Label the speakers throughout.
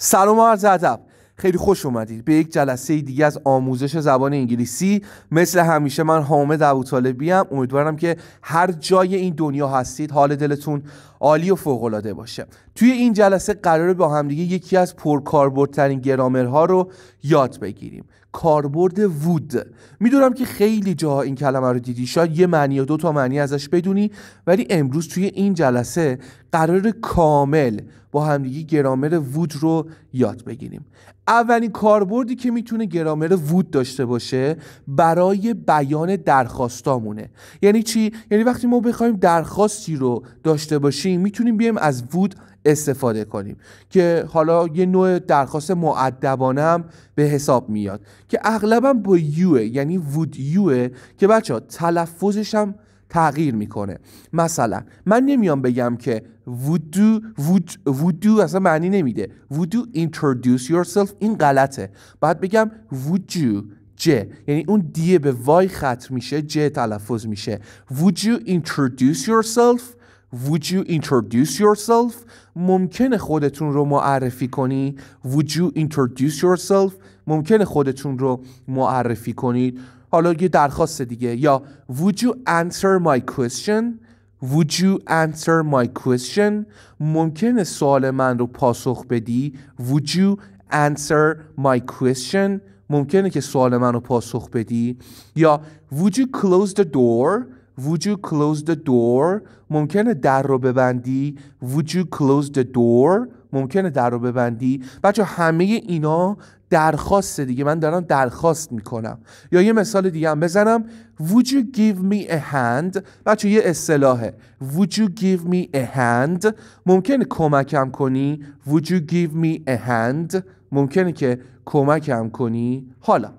Speaker 1: سلام و عرض ادب خیلی خوش اومدید به یک جلسه دیگه از آموزش زبان انگلیسی مثل همیشه من حامد ابوطالبی ام امیدوارم که هر جای این دنیا هستید حال دلتون عالی و فوق العاده باشه توی این جلسه قراره با همدیگه یکی از پرکاربردترین گرامرها رو یاد بگیریم کاربرد وود میدونم که خیلی جاها این کلمه رو دیدی شاید یه معنی یا دو تا معنی ازش بدونی ولی امروز توی این جلسه قرار کامل با همدیگه گرامر وود رو یاد بگیریم اولین کاربردی که میتونه گرامر وود داشته باشه برای بیان درخواستامونه یعنی چی یعنی وقتی ما بخوایم درخواستی رو داشته باشیم میتونیم بیایم از وود استفاده کنیم که حالا یه نوع درخواست معدبانه به حساب میاد که اغلبا با یوه یعنی وود یوه که بچه ها تلفظش هم تغییر میکنه مثلا من نمیام بگم که would وود would, اصلا معنی نمیده would you introduce yourself این غلطه باید بگم would you ج یعنی اون دیه به وای ختم میشه ج تلفظ میشه would you introduce yourself Would you introduce yourself؟ ممکن خودتون رو معرفی کنی Would you introduce yourself؟ ممکن خودتون رو معرفی کنید حالا یه درخواست دیگه یا Would you answer my question؟ Would you answer my question؟ ممکنه سوال من رو پاسخ بدی Would you answer my question؟ ممکنه که سوال من رو پاسخ بدی یا Would you close the door؟ Would you close the door ممکنه در رو ببندی Would you close the door ممکنه در رو ببندی بچه همه اینا درخواست دیگه من دارم درخواست میکنم یا یه مثال دیگه هم بزنم Would you give me a hand بچه یه اصطلاحه Would you give me a hand ممکنه کمکم کنی Would you give me a hand ممکنه که کمکم کنی حالا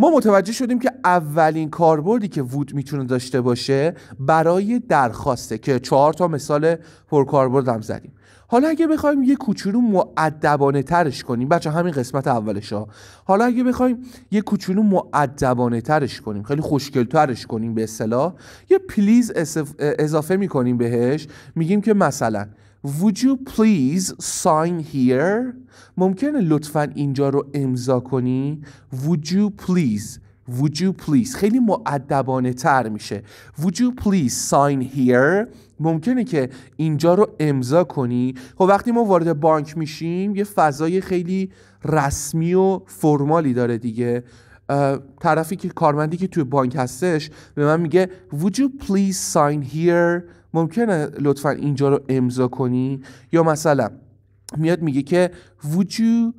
Speaker 1: ما متوجه شدیم که اولین کاربردی که وود میتونه داشته باشه برای درخواسته که چهار تا مثال پرکاربرد هم زدیم حالا اگه بخوایم یه کوچولو معدبانه ترش کنیم بچه همین قسمت اولش ها حالا اگه بخوایم یه کوچولو معدبانه ترش کنیم خیلی خوشگل کنیم به اصطلاح یه پلیز اضافه میکنیم بهش میگیم که مثلا Would you please sign here ممکنه لطفا اینجا رو امضا کنی Would you please Would you please خیلی معدبانه تر میشه Would you please sign here ممکنه که اینجا رو امضا کنی خب وقتی ما وارد بانک میشیم یه فضای خیلی رسمی و فرمالی داره دیگه طرفی که کارمندی که توی بانک هستش به من میگه would you please sign here ممکنه لطفا اینجا رو امضا کنی یا مثلا میاد میگه که would you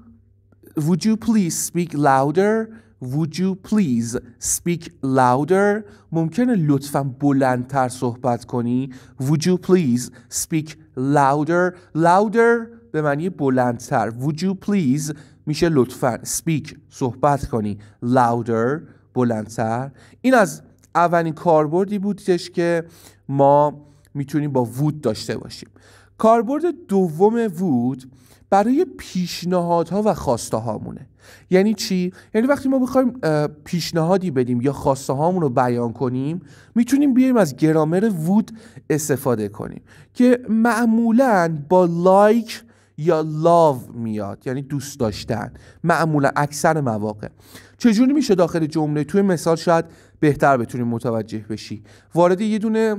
Speaker 1: would you please speak louder would you please speak louder ممکنه لطفا بلندتر صحبت کنی would you please speak louder louder به معنی بلندتر would you please میشه لطفا speak صحبت کنی louder بلندتر این از اولین کاربردی بودش که ما میتونیم با وود داشته باشیم کاربرد دوم وود برای پیشنهادها و خواسته هامونه یعنی چی یعنی وقتی ما بخوایم پیشنهادی بدیم یا خواسته هامون رو بیان کنیم میتونیم بیایم از گرامر وود استفاده کنیم که معمولا با لایک یا لاو میاد یعنی دوست داشتن معمولا اکثر مواقع چجوری میشه داخل جمله توی مثال شاید بهتر بتونی متوجه بشی وارد یه دونه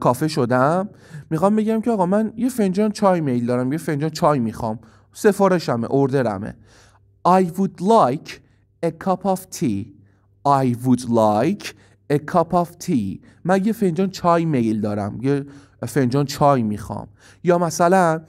Speaker 1: کافه شدم میخوام بگم که آقا من یه فنجان چای میل دارم یه فنجان چای میخوام سفارشمه اوردرمه I would like a cup of tea I would like a cup of tea من یه فنجان چای میل دارم یه فنجان چای میخوام یا مثلا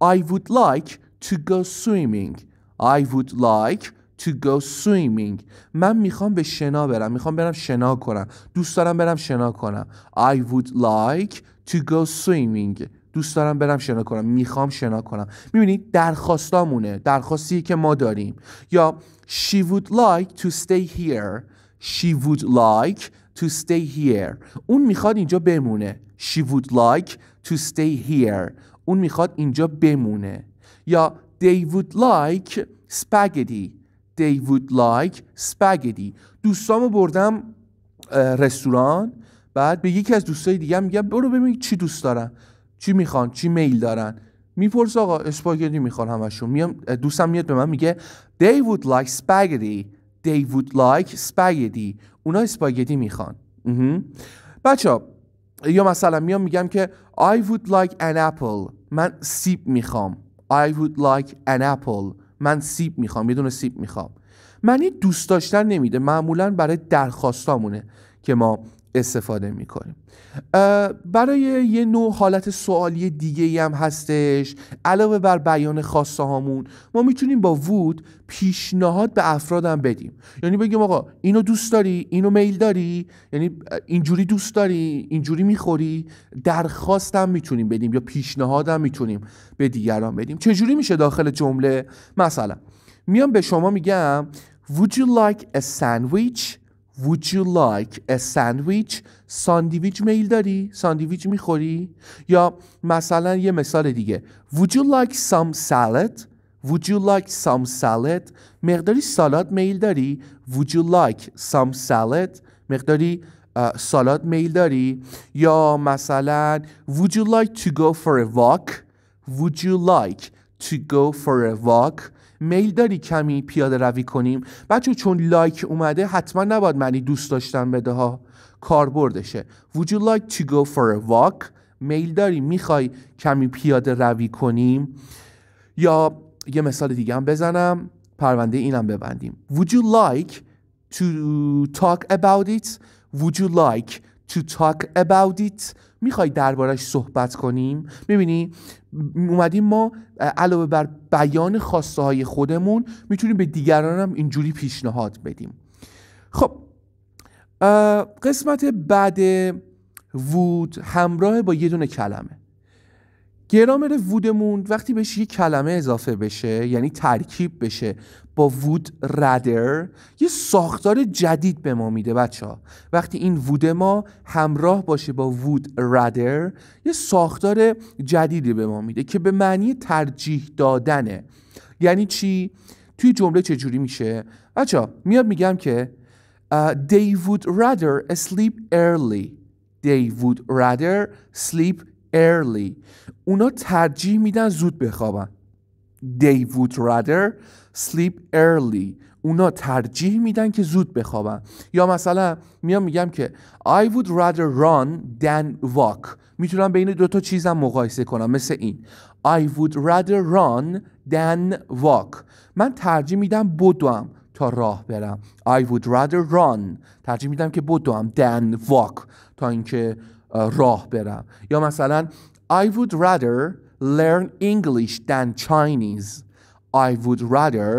Speaker 1: I would like to go swimming I would like to go swimming من میخوام به شنا برم میخوام برم شنا کنم دوست دارم برم شنا کنم I would like to go swimming دوست دارم برم شنا کنم میخوام شنا کنم میبینید درخواستامونه درخواستی که ما داریم یا she would like to stay here she would like to stay here اون میخواد اینجا بمونه she would like to stay here اون میخواد اینجا بمونه یا they would like spaghetti they would like spaghetti دوستامو بردم رستوران بعد به یکی از دوستای دیگه میگم برو ببین چی دوست دارن چی میخوان چی میل دارن میپرس آقا اسپاگتی میخوان همشون میام دوستم میاد به من میگه they would like spaghetti they would like spaghetti اونا اسپاگتی میخوان بچه ها یا مثلا میام میگم که I would like an apple من سیب میخوام I would like an apple من سیب میخوام یه دونه سیب میخوام معنی دوست داشتن نمیده معمولا برای درخواستامونه که ما استفاده میکنیم برای یه نوع حالت سوالی دیگه ای هم هستش علاوه بر بیان خواسته هامون ما میتونیم با وود پیشنهاد به افرادم بدیم یعنی بگیم آقا اینو دوست داری اینو میل داری یعنی اینجوری دوست داری اینجوری میخوری درخواستم میتونیم بدیم یا پیشنهادم میتونیم به دیگران بدیم چجوری میشه داخل جمله مثلا میام به شما میگم Would you like a sandwich Would you like a sandwich? ساندیویچ میل داری؟ ساندیویچ میخوری؟ یا مثلا یه مثال دیگه Would you like some salad? Would you like some salad? مقداری سالاد میل داری؟ Would you like some salad? مقداری سالاد میل داری؟ یا مثلا Would you like to go for a walk? Would you like to go for a walk? میل داری کمی پیاده روی کنیم بچه چون لایک اومده حتما نباید معنی دوست داشتن بده ها بردشه Would you like to go for a walk میل داری میخوای کمی پیاده روی کنیم یا یه مثال دیگه هم بزنم پرونده اینم ببندیم Would you like to talk about it Would you like to talk about it میخوای دربارش صحبت کنیم میبینی اومدیم ما علاوه بر بیان خواسته های خودمون میتونیم به دیگران هم اینجوری پیشنهاد بدیم خب قسمت بعد وود همراه با یه دونه کلمه گرامر وودمون وقتی بهش یه کلمه اضافه بشه یعنی ترکیب بشه با وود رادر یه ساختار جدید به ما میده بچه ها وقتی این وود ما همراه باشه با وود رادر یه ساختار جدیدی به ما میده که به معنی ترجیح دادنه یعنی چی؟ توی جمله چجوری میشه؟ بچه میاد میگم که They would rather sleep early دی وود early اونا ترجیح میدن زود بخوابن they would rather sleep early اونا ترجیح میدن که زود بخوابن یا مثلا میام میگم که I would rather run than walk میتونم بین دوتا چیزم مقایسه کنم مثل این I would rather run than walk من ترجیح میدم بدوم تا راه برم I would rather run ترجیح میدم که بدوم than walk تا اینکه راه برم یا مثلا I would rather learn English than Chinese I would rather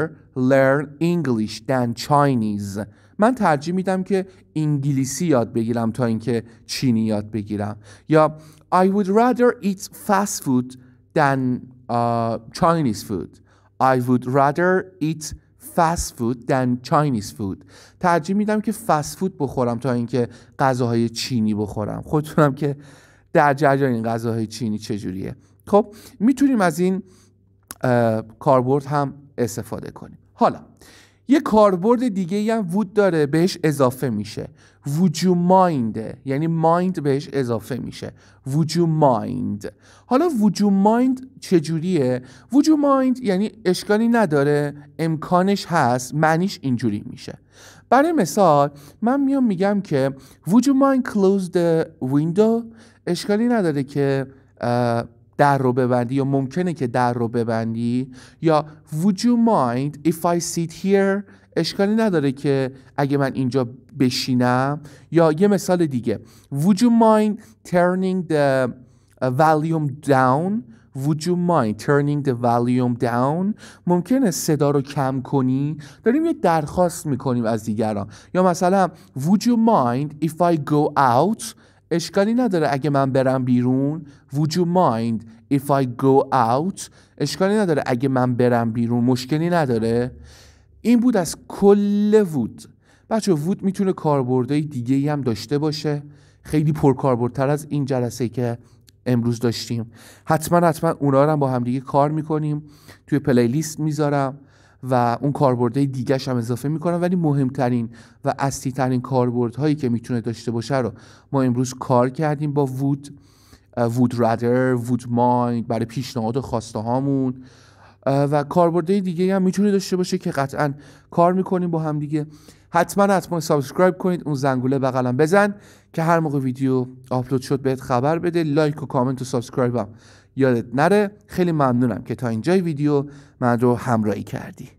Speaker 1: learn English than Chinese من ترجیح میدم که انگلیسی یاد بگیرم تا اینکه چینی یاد بگیرم یا I would rather eat fast food than uh, Chinese food I would rather eat فست فود دن چاینیز فود ترجیح میدم که فست فود بخورم تا اینکه غذاهای چینی بخورم خودتونم که در جریان این غذاهای چینی چجوریه خب میتونیم از این کاربرد هم استفاده کنیم حالا یه کاربرد دیگه هم وود داره بهش اضافه میشه وجو ماینده یعنی مایند بهش اضافه میشه وجو مایند حالا وجو مایند چجوریه وجو مایند یعنی اشکالی نداره امکانش هست معنیش اینجوری میشه برای مثال من میام میگم که وجو مایند close the window اشکالی نداره که در رو ببندی یا ممکنه که در رو ببندی یا would you mind if I sit here اشکالی نداره که اگه من اینجا بشینم یا یه مثال دیگه would you mind turning the uh, volume down would you mind turning the volume down ممکنه صدا رو کم کنی داریم یه درخواست میکنیم از دیگران یا مثلا would you mind if I go out اشکالی نداره اگه من برم بیرون Would you mind if I go out اشکالی نداره اگه من برم بیرون مشکلی نداره این بود از کل وود بچه وود میتونه کاربردهای دیگه هم داشته باشه خیلی پرکاربردتر از این جلسه که امروز داشتیم حتما حتما اونا رو هم با همدیگه کار میکنیم توی پلیلیست میذارم و اون کاربردهای دیگه هم اضافه میکنم ولی مهمترین و اصلی ترین کاربردهایی که میتونه داشته باشه رو ما امروز کار کردیم با وود وود رادر وود مایند برای پیشنهاد و خواسته هامون و کاربردهای دیگه هم میتونه داشته باشه که قطعا کار میکنیم با هم دیگه حتما حتما سابسکرایب کنید اون زنگوله بغلم بزن که هر موقع ویدیو آپلود شد بهت خبر بده لایک و کامنت و سابسکرایب یادت نره خیلی ممنونم که تا اینجای ویدیو من رو همراهی کردی